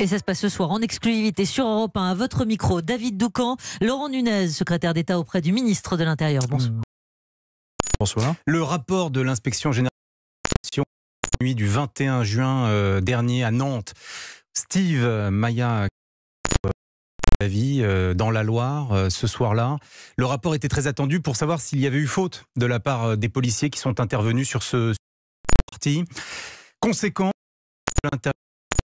Et ça se passe ce soir en exclusivité sur Europe 1. À votre micro, David Doucan, Laurent Nunez, secrétaire d'État auprès du ministre de l'Intérieur. Bonsoir. Mmh. Bonsoir. Le rapport de l'inspection générale nuit du 21 juin euh, dernier à Nantes. Steve Maya la vie euh, dans la Loire euh, ce soir-là. Le rapport était très attendu pour savoir s'il y avait eu faute de la part des policiers qui sont intervenus sur ce parti. Conséquent,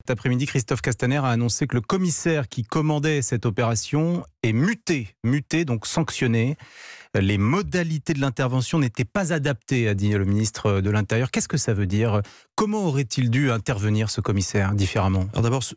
cet après-midi, Christophe Castaner a annoncé que le commissaire qui commandait cette opération est muté, muté, donc sanctionné. Les modalités de l'intervention n'étaient pas adaptées, a dit le ministre de l'Intérieur. Qu'est-ce que ça veut dire Comment aurait-il dû intervenir ce commissaire différemment Alors d'abord, ce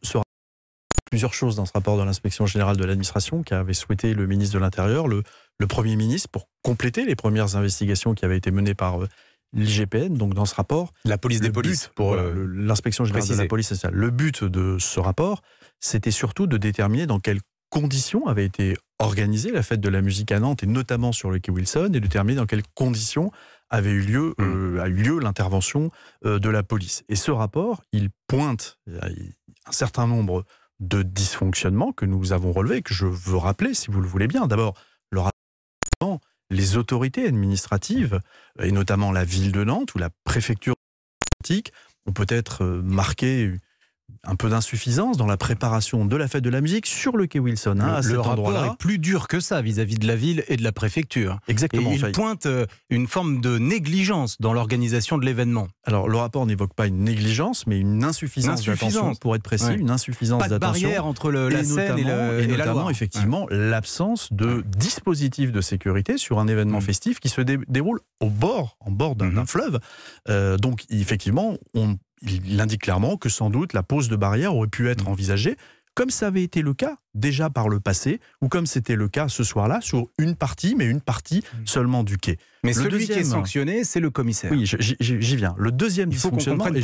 plusieurs choses dans ce rapport de l'inspection générale de l'administration qu'avait souhaité le ministre de l'Intérieur, le Premier ministre, pour compléter les premières investigations qui avaient été menées par euh, l'IGPN, donc dans ce rapport. La police des polices, pour euh, l'inspection Je générale de la police, c'est ça. Le but de ce rapport, c'était surtout de déterminer dans quelles conditions avait été organisée la fête de la musique à Nantes, et notamment sur le Wilson, et de déterminer dans quelles conditions avait eu lieu, mmh. euh, a eu lieu l'intervention euh, de la police. Et ce rapport, il pointe un certain nombre de dysfonctionnements que nous avons relevés, que je veux rappeler, si vous le voulez bien. D'abord, le rapport les autorités administratives, euh, et notamment la ville de Nantes ou la préfecture, ont peut-être euh, marqué un peu d'insuffisance dans la préparation de la fête de la musique sur le quai Wilson. Hein, le, rapport est plus dur que ça vis-à-vis de la ville et de la préfecture. Exactement. il pointe euh, une forme de négligence dans l'organisation de l'événement. Alors le rapport n'évoque pas une négligence, mais une insuffisance, d'attention, pour être précis, une insuffisance d'attention. Pas barrière entre la scène et, le, et notamment, effectivement l'absence de dispositifs de sécurité sur un événement mm. festif qui se déroule au bord, en bord d'un mm-hmm. fleuve. Euh, donc effectivement, on il indique clairement que sans doute la pose de barrière aurait pu être mm. envisagée, comme ça avait été le cas déjà par le passé, ou comme c'était le cas ce soir-là, sur une partie, mais une partie mm. seulement du quai. Mais celui qui est sanctionné, c'est le commissaire. Oui, j'y viens. Le deuxième il faut dysfonctionnement, et,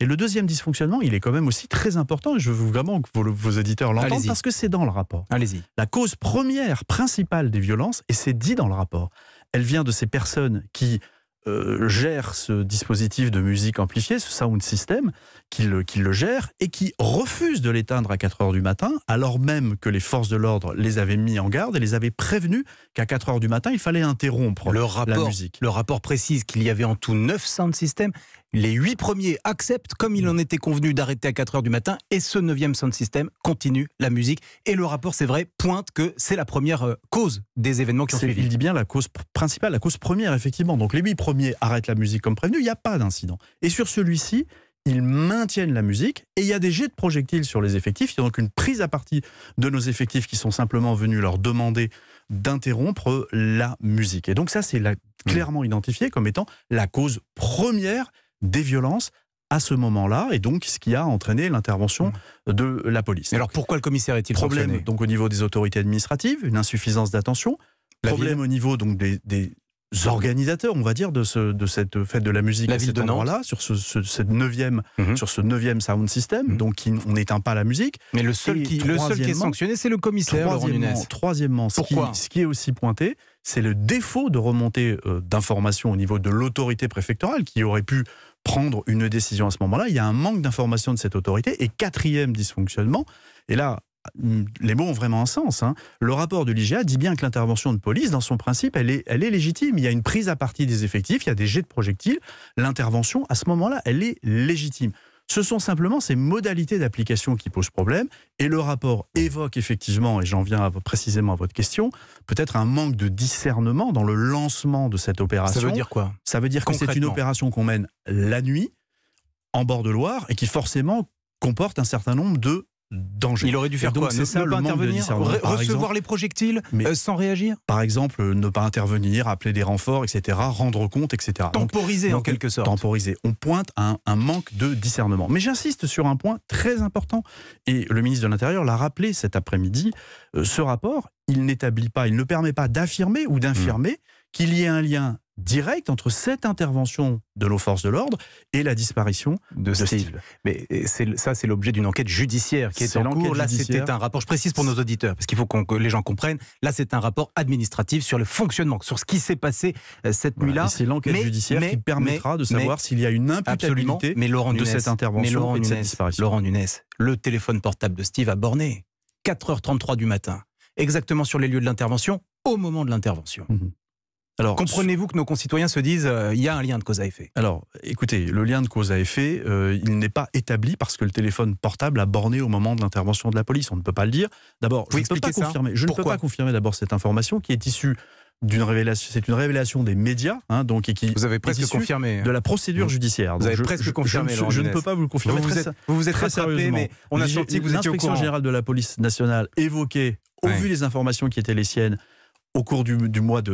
et, le deuxième dysfonctionnement, il est quand même aussi très important, et je veux vraiment que vos, éditeurs l'entendent, parce que c'est dans le rapport. Allez-y. La cause première, principale des violences, et c'est dit dans le rapport, elle vient de ces personnes qui euh, gère ce dispositif de musique amplifiée, ce sound system, qui le, gère et qui refuse de l'éteindre à 4 heures du matin, alors même que les forces de l'ordre les avaient mis en garde et les avaient prévenus qu'à 4 heures du matin, il fallait interrompre la musique. Le rapport précise qu'il y avait en tout 9 sound systems les huit premiers acceptent, comme il en était convenu, d'arrêter à 4 heures du matin. Et ce neuvième sound system continue la musique. Et le rapport, c'est vrai, pointe que c'est la première euh, cause des événements qui ont suivi. Il dit bien la cause principale, la cause première, effectivement. Donc les huit premiers arrêtent la musique comme prévenu. Il n'y a pas d'incident. Et sur celui-ci, ils maintiennent la musique et il y a des jets de projectiles sur les effectifs. Il y a donc une prise à partie de nos effectifs qui sont simplement venus leur demander d'interrompre euh, la musique. Et donc ça, c'est mmh. clairement identifié comme étant la cause première des violences à ce moment-là, et donc ce qui a entraîné l'intervention mmh. de la police. Mais alors pourquoi le commissaire est-il problème donc au niveau des autorités administratives, une insuffisance d'attention, problème au niveau donc des, organisateurs, on va dire, de, ce, de cette fête de la musique à ce cet là sur ce, cette neuvième, mmh. sur ce neuvième sound system, mmh. donc qui, on n'éteint pas la musique. Mais le seul, qui, le seul qui est sanctionné, c'est le commissaire. Troisièmement, troisièmement ce, qui, ce qui est aussi pointé, c'est le défaut de remontée euh, d'informations au niveau de l'autorité préfectorale qui aurait pu prendre une décision à ce moment-là. Il y a un manque d'information de cette autorité. Et quatrième dysfonctionnement, et là, mm, les mots ont vraiment un sens. Hein. Le rapport de l'IGA dit bien que l'intervention de police, dans son principe, elle est, elle est légitime. Il y a une prise à partie des effectifs, il y a des jets de projectiles. L'intervention, à ce moment-là, elle est légitime. Ce sont simplement ces modalités d'application qui posent problème. Et le rapport évoque effectivement, et j'en viens précisément à votre question, peut-être un manque de discernement dans le lancement de cette opération. Ça veut dire quoi Ça veut dire que c'est une opération qu'on mène la nuit, en bord de Loire, et qui forcément comporte un certain nombre de danger. Il aurait dû faire quoi recevoir les projectiles mais, euh, sans réagir Par exemple, ne pas intervenir, appeler des renforts, etc., rendre compte, etc. Temporiser en quelque sorte. Temporiser. On pointe à un, manque de discernement. Mais j'insiste sur un point très important, et le ministre de l'Intérieur l'a rappelé cet après-midi, euh, ce rapport, il n'établit pas, il ne permet pas d'affirmer ou hmm. d'infirmer qu'il y ait un lien direct entre cette intervention de nos forces de l'ordre et la disparition de, Steve. Mais euh, ça, c'est l'objet d'une enquête judiciaire qui est, en cours. Là, c'était un rapport, je précise pour nos auditeurs, parce qu'il faut que les gens comprennent, là, c'est un rapport administratif sur le fonctionnement, sur ce qui s'est passé euh, cette nuit-là. C'est l'enquête judiciaire qui permettra de savoir s'il y a une imputabilité mais Laurent de cette intervention Laurent et de disparition. Laurent Nunes, le téléphone portable de Steve a borné. 4h33 du matin, exactement sur les lieux de l'intervention, au moment de l'intervention. Mhm. Comprenez-vous que nos concitoyens se disent euh, il y a un lien de cause à effet Alors, écoutez, le lien de cause à effet, euh, il n'est pas établi parce que le téléphone portable a borné au moment de l'intervention de la police. On ne peut pas le dire. D'abord, je, ne peux pas, confirmer, je ne peux pas confirmer d'abord cette information qui est issue d'une révélation, c'est une révélation des médias, hein, donc et qui vous avez presque confirmé de la procédure judiciaire. Vous avez je, presque confirmé. Je, ne peux pas vous le confirmer. Vous vous êtes, vous très sérieusement. Mais on a senti que vous étiez au courant. L'inspection générale de la police nationale évoquait, au vu des informations qui étaient les siennes, au cours du, mois de,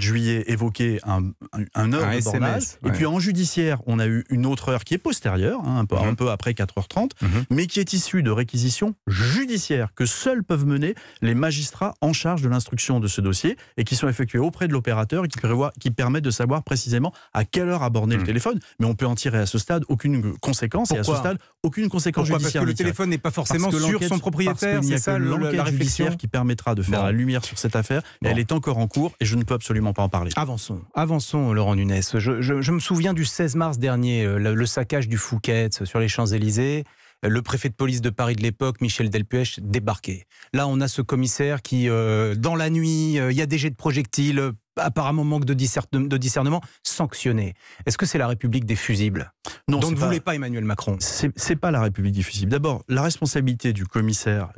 juillet, évoqué un, heure Et puis en judiciaire, on a eu une autre heure qui est postérieure, hein, un, peu, mhm. après 4h30, mhm. mais qui est issue de réquisitions judiciaires que seuls peuvent mener les magistrats en charge de l'instruction de ce dossier et qui sont effectuées auprès de l'opérateur et qui, prévoient, permettent de savoir précisément à quelle heure aborder borné le mhm. téléphone. Mais on peut en tirer à ce stade aucune conséquence et à ce stade aucune conséquence judiciaire. Parce que le téléphone n'est pas forcément sur son propriétaire, c'est que l'enquête judiciaire qui permettra de faire la lumière sur cette affaire. Elle est encore en cours et je ne peux absolument pas en parler. Avançons, avançons, Laurent Nunes. Je, me souviens du 16 mars dernier, euh, le, saccage du Fouquet sur les Champs-Élysées le préfet de police de Paris de l'époque, Michel Delpuech, débarqué. Là, on a ce commissaire qui, euh, dans la nuit, euh, il y a des jets de projectiles, apparemment manque de, discernement, sanctionné. Est-ce que c'est la République des fusibles Non. Donc vous ne voulez pas Emmanuel Macron C'est pas la République des fusibles. D'abord, la responsabilité du commissaire,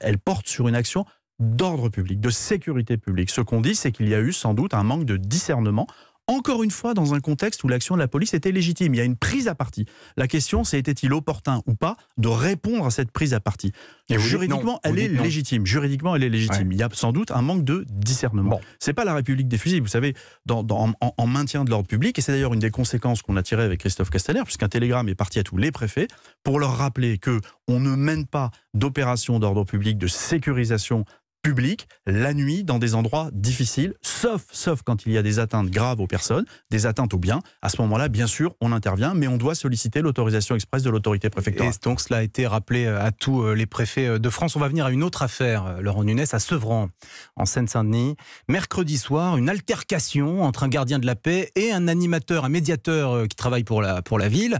elle porte sur une action d'ordre public, de sécurité publique. Ce qu'on dit, c'est qu'il y a eu sans doute un manque de discernement encore une fois dans un contexte où l'action de la police était légitime. Il y a une prise à partie. La question, c'est était-il opportun ou pas de répondre à cette prise à partie Juridiquement, elle est légitime. Juridiquement, elle est légitime. Il y a sans doute un manque de discernement. Ce C'est pas la République des fusils, vous savez, en, maintien de l'ordre public. Et c'est d'ailleurs une des conséquences qu'on a tirées avec Christophe Castaner, puisqu'un télégramme est parti à tous les préfets pour leur rappeler que on ne mène pas d'opérations d'ordre public de sécurisation public, la nuit, dans des endroits difficiles, sauf, sauf quand il y a des atteintes graves aux personnes, des atteintes aux biens. À ce moment-là, bien sûr, on intervient, mais on doit solliciter l'autorisation express de l'autorité préfectorale. Et donc cela a été rappelé euh, à tous euh, les préfets euh, de France. On va venir à une autre affaire, Laurent Nunes, à Sevran, en Seine-Saint-Denis. Mercredi soir, une altercation entre un gardien de la paix et un animateur, un médiateur qui travaille pour la, pour la ville.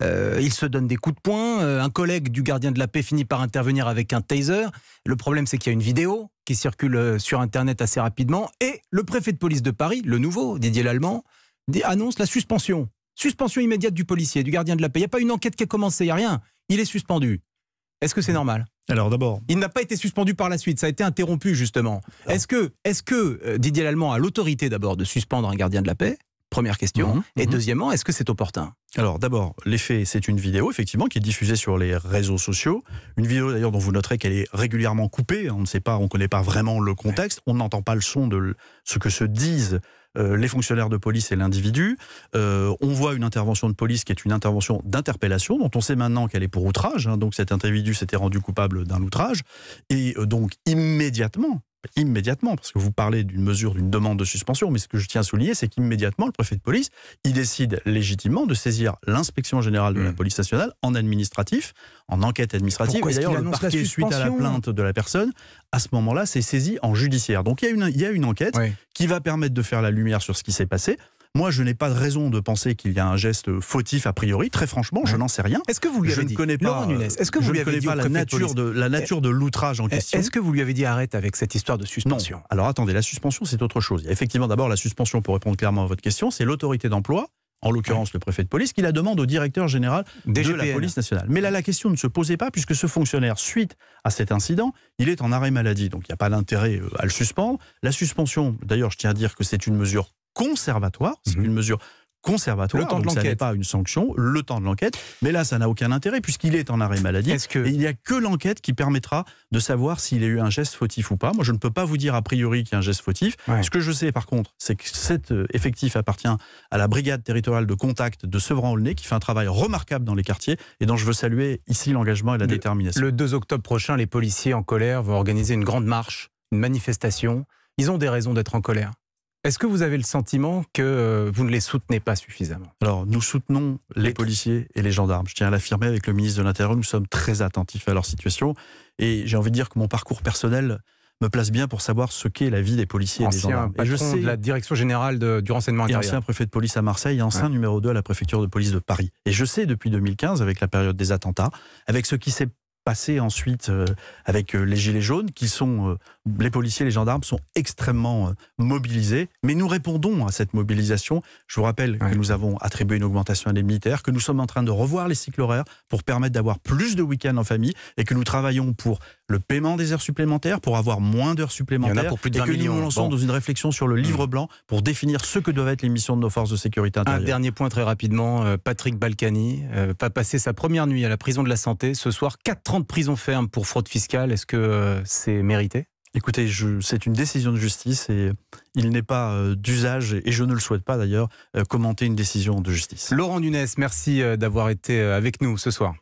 Il se donne des coups de poing. Un collègue du gardien de la paix finit par intervenir avec un taser. Le problème, c'est qu'il y a une vidéo qui circule euh, sur Internet assez rapidement. Et le préfet de police de Paris, le nouveau, Didier Lallemand, annonce la suspension. Suspension immédiate du policier, du gardien de la paix. Il n'y a pas une enquête qui a commencé, il n'y a rien. Il est suspendu. Est-ce que c'est normal alors d'abord. Il n'a pas été suspendu par la suite, ça a été interrompu justement. Ah. Est-ce que, est que euh, Didier Lallemand a l'autorité d'abord de suspendre un gardien de la paix Première question. Mhm, et mhm. deuxièmement, est-ce que c'est opportun alors d'abord, l'effet, c'est une vidéo effectivement qui est diffusée sur les réseaux sociaux. Une vidéo d'ailleurs dont vous noterez qu'elle est régulièrement coupée. On ne sait pas, on ne connaît pas vraiment le contexte. On n'entend pas le son de ce que se disent euh, les fonctionnaires de police et l'individu. Euh, on voit une intervention de police qui est une intervention d'interpellation, dont on sait maintenant qu'elle est pour outrage. Hein. donc cet individu s'était rendu coupable d'un outrage. Et euh, donc immédiatement, immédiatement, parce que vous parlez d'une mesure, d'une demande de suspension, mais ce que je tiens à souligner, c'est qu'immédiatement, le préfet de police, il décide légitimement de saisir l'inspection générale de la hmm. police nationale en administratif, en enquête administrative. et d'ailleurs, suite à la plainte de la personne, à ce moment-là, c'est saisi en judiciaire. Donc il y a une, il y a une enquête qui va permettre de faire la lumière sur ce qui s'est passé. Moi, je n'ai pas de raison de penser qu'il y a un geste fautif a priori. Très franchement, je n'en sais rien. Est-ce que vous lui je avez ne dit connais pas, euh, Est-ce que vous lui avez dit pas la nature, de, la nature de l'outrage en eh, question Est-ce que vous lui avez dit arrête avec cette histoire de suspension Alors attendez, la suspension, c'est autre chose. effectivement, d'abord, la suspension, pour répondre clairement à votre question, c'est l'autorité d'emploi en l'occurrence le préfet de police, qui la demande au directeur général de la police nationale. Mais là, la question ne se posait pas, puisque ce fonctionnaire, suite à cet incident, il est en arrêt maladie, donc il n'y a pas d'intérêt euh, à le suspendre. La suspension, d'ailleurs, je tiens à dire que c'est une mesure conservatoire. C'est mhm. une mesure conservatoire. Le temps ça n'est pas une sanction, le temps de l'enquête. Mais là, ça n'a aucun intérêt puisqu'il est en arrêt maladie. Et il n'y a que l'enquête qui permettra de savoir s'il a eu un geste fautif ou pas. Moi, je ne peux pas vous dire a priori qu'il y a un geste fautif. Ce que je sais, par contre, c'est que cet euh, effectif appartient à la brigade territoriale de contact de Sevran-Aulnay qui fait un travail remarquable dans les quartiers et dont je veux saluer ici l'engagement et la détermination. Le 2 octobre prochain, les policiers en colère vont organiser une grande marche, une manifestation. Ils ont des raisons d'être en colère. Est-ce que vous avez le sentiment que euh, vous ne les soutenez pas suffisamment Alors, nous soutenons les, policiers et les gendarmes. Je tiens à l'affirmer avec le ministre de l'Intérieur, nous sommes très attentifs à leur situation. Et j'ai envie de dire que mon parcours personnel me place bien pour savoir ce qu'est la vie des policiers et des gendarmes. Et je sais de la direction générale du renseignement intérieur. ancien préfet de police à Marseille et ancien numéro 2 à la préfecture de police de Paris. Et je sais depuis 2015, avec la période des attentats, avec ce qui s'est passer ensuite euh, avec euh, les Gilets jaunes, qui sont, euh, les policiers, les gendarmes sont extrêmement mobilisés, mais nous répondons à cette mobilisation. Je vous rappelle que nous avons attribué une augmentation à des militaires que nous sommes en train de revoir les cycles horaires pour permettre d'avoir plus de week-ends en famille et que nous travaillons pour le paiement des heures supplémentaires, pour avoir moins d'heures supplémentaires. pour plus et que nous lançons dans une réflexion sur le livre mmh. blanc pour définir ce que doivent être les missions de nos forces de sécurité intérieure. Un dernier point très rapidement, Patrick Balkany va passer sa première nuit à la prison de la santé ce soir, 4 prison ferme pour fraude fiscale, est-ce que euh, c'est mérité Écoutez, c'est une décision de justice et il n'est pas euh, d'usage, et je ne le souhaite pas d'ailleurs, euh, commenter une décision de justice. Laurent Nunes, merci d'avoir été avec nous ce soir.